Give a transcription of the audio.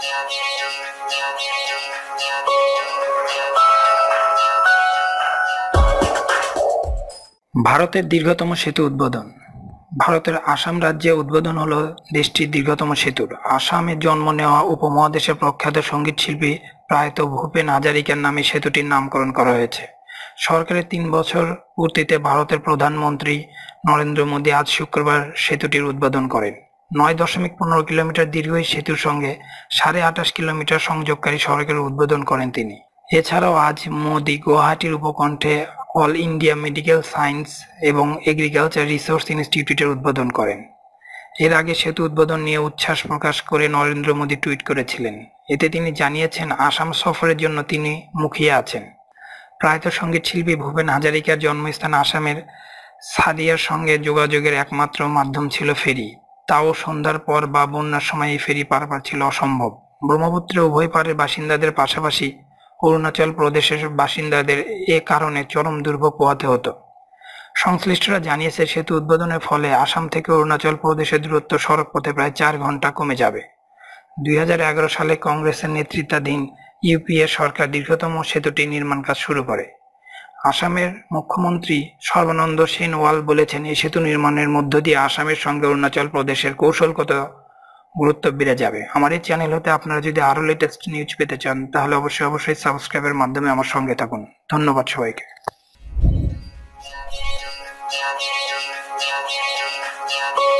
ভারতের দীর্ঘতম সেতু উদ্বোধন ভারতের আসাম রাজ্যে উদ্বোধন হল দেশটির দীর্ঘতম সেতুর আসামে জন্ম নেওয়া উপমহাদেশের প্রখ্যাত সঙ্গীত শিল্পী প্রায়ত ভূপেন হাজারিকার নামে সেতুটির নামকরণ করা হয়েছে সরকারের তিন বছর পূর্তিতে ভারতের প্রধানমন্ত্রী নরেন্দ্র মোদী আজ শুক্রবার সেতুটির উদ্বোধন করেন নয় দশমিক পনেরো কিলোমিটার দীর্ঘ এই সেতুর সঙ্গে সাড়ে আঠাশ কিলোমিটার সংযোগকারী সড়কের উদ্বোধন করেন তিনি এছাড়াও আজ মোদি গুয়াহাটির উপকণ্ঠে অল ইন্ডিয়া মেডিকেল সায়েন্স এবং এগ্রিকালচার রিসোর্স ইনস্টিটিউটের উদ্বোধন করেন এর আগে সেতু উদ্বোধন নিয়ে উচ্ছ্বাস প্রকাশ করে নরেন্দ্র মোদী টুইট করেছিলেন এতে তিনি জানিয়েছেন আসাম সফরের জন্য তিনি মুখিয়ে আছেন প্রায়ত সঙ্গীত শিল্পী ভূপেন হাজারিকার জন্মস্থান আসামের সাদিয়ার সঙ্গে যোগাযোগের একমাত্র মাধ্যম ছিল ফেরি তাও সন্ধ্যার পর বা বন্যার সময় এই ফেরি পারাপার ছিল অসম্ভব ব্রহ্মপুত্রের উভয় পারের বাসিন্দাদের পাশাপাশি অরুণাচল প্রদেশের বাসিন্দাদের এ কারণে চরম দুর্ভোগ পোহাতে হতো সংশ্লিষ্টরা জানিয়েছে সেতু উদ্বোধনের ফলে আসাম থেকে অরুণাচল প্রদেশের দূরত্ব সড়ক পথে প্রায় চার ঘন্টা কমে যাবে দুই সালে কংগ্রেসের নেতৃত্বাধীন ইউপিএ সরকার দীর্ঘতম সেতুটি নির্মাণ কাজ শুরু করে আসামের মুখ্যমন্ত্রী সর্বানন্দ সেনওয়াল বলেছেন এই সেতু নির্মাণের মধ্য দিয়ে আসামের সঙ্গে অরুণাচল প্রদেশের কৌশলগত গুরুত্ব বেড়ে যাবে আমার এই চ্যানেল হতে আপনারা যদি আরও লেটেস্ট নিউজ পেতে চান তাহলে অবশ্যই অবশ্যই সাবস্ক্রাইবের মাধ্যমে আমার সঙ্গে থাকুন ধন্যবাদ সবাইকে Thank you.